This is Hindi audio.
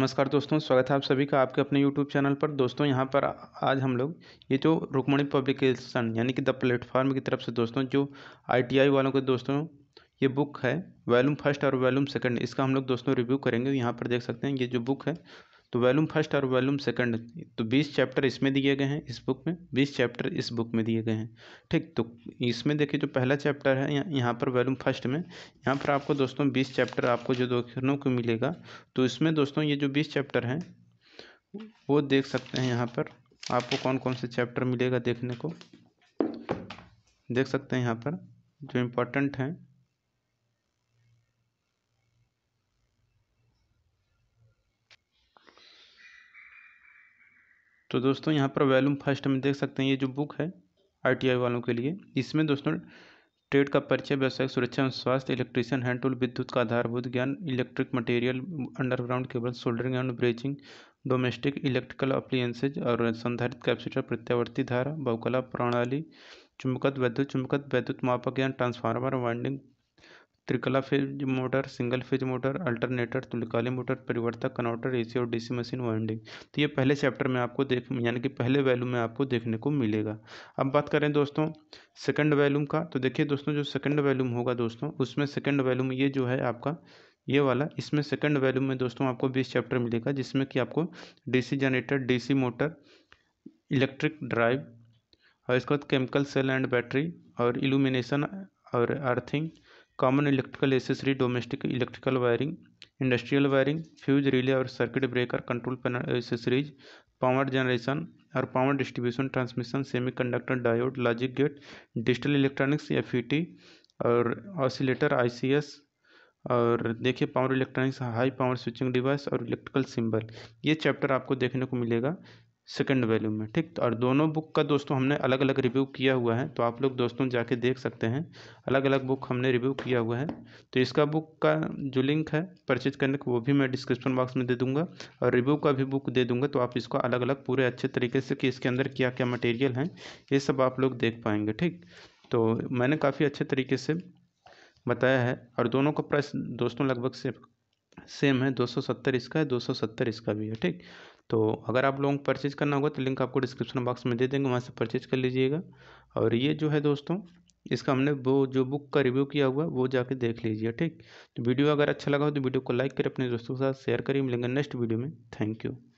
नमस्कार दोस्तों स्वागत है आप सभी का आपके अपने यूट्यूब चैनल पर दोस्तों यहाँ पर आज हम लोग ये जो रुकमणी पब्लिकेशन यानी कि द प्लेटफॉर्म की तरफ से दोस्तों जो आईटीआई वालों के दोस्तों ये बुक है वैलूम फर्स्ट और वैल्यूम सेकंड इसका हम लोग दोस्तों रिव्यू करेंगे यहाँ पर देख सकते हैं ये जो बुक है तो वैल्यूम फर्स्ट और वैल्यूम सेकंड तो बीस चैप्टर इसमें दिए गए हैं इस बुक में बीस चैप्टर इस बुक में दिए गए हैं ठीक तो इसमें देखिए जो पहला चैप्टर है यहाँ पर वैल्यूम फर्स्ट में यहाँ पर आपको दोस्तों बीस चैप्टर आपको जो दोनों को मिलेगा तो इसमें दोस्तों ये जो बीस चैप्टर हैं वो देख सकते हैं यहाँ पर आपको कौन कौन से चैप्टर मिलेगा देखने को देख सकते हैं यहाँ पर जो इम्पोर्टेंट हैं तो दोस्तों यहाँ पर वैल्यूम फर्स्ट में देख सकते हैं ये जो बुक है आरटीआई वालों के लिए इसमें दोस्तों ट्रेड का परिचय व्यावसायिक सुरक्षा एवं स्वास्थ्य इलेक्ट्रीशियन हैंड टूल विद्युत का आधारभूत ज्ञान electric material underground cable soldering and brazing domestic electrical appliances और संधारित कैप्सिटर प्रत्यावर्ती धारा बहुकला प्रणाली चुंबकत वैद्युत चुंबकत वैद्युत मापक ज्ञान ट्रांसफार्मर वाइंडिंग त्रिकला phase motor single phase motor alternator तुल्यकालीन मोटर परिवर्तक कन्वर्टर एसी और डीसी मशीन वाइंडिंग तो ये पहले चैप्टर में आपको देख यानी कि पहले वैल्यूम में आपको देखने को मिलेगा अब बात करें दोस्तों सेकंड वैल्यूम का तो देखिए दोस्तों जो सेकंड वैल्यूम होगा दोस्तों उसमें सेकेंड वैल्यूम ये जो है आपका ये वाला इसमें सेकेंड वैल्यूम में दोस्तों आपको बीस चैप्टर मिलेगा जिसमें कि आपको DC generator DC motor electric drive और इसके बाद केमिकल सेल एंड बैटरी और इल्यूमिनेशन और earthing common electrical accessory domestic electrical wiring industrial wiring fuse relay और circuit breaker control panel accessories power generation और power distribution transmission semiconductor diode logic gate digital electronics F और ऑसिलेटर आई और देखिए power electronics high power switching device और इलेक्ट्रिकल सिंबल ये चैप्टर आपको देखने को मिलेगा सेकंड वैल्यू में ठीक और दोनों बुक का दोस्तों हमने अलग अलग रिव्यू किया हुआ है तो आप लोग दोस्तों जाके देख सकते हैं अलग अलग बुक हमने रिव्यू किया हुआ है तो इसका बुक का जो लिंक है परचेज करने का वो भी मैं डिस्क्रिप्शन बॉक्स में दे दूंगा और रिव्यू का भी बुक दे दूंगा तो आप इसको अलग अलग पूरे अच्छे तरीके से कि इसके अंदर क्या क्या मटेरियल हैं ये सब आप लोग देख पाएंगे ठीक तो मैंने काफ़ी अच्छे तरीके से बताया है और दोनों का प्राइस दोस्तों लगभग से सेम है 270 इसका है 270 इसका भी है ठीक तो अगर आप लोगों को परचेज़ करना होगा तो लिंक आपको डिस्क्रिप्शन बॉक्स में दे देंगे वहाँ से परचेज़ कर लीजिएगा और ये जो है दोस्तों इसका हमने वो जो बुक का रिव्यू किया हुआ वो जाके देख लीजिए ठीक तो वीडियो अगर अच्छा लगा हो तो वीडियो को लाइक करें अपने दोस्तों के साथ शेयर करिए मिलेंगे नेक्स्ट वीडियो में थैंक यू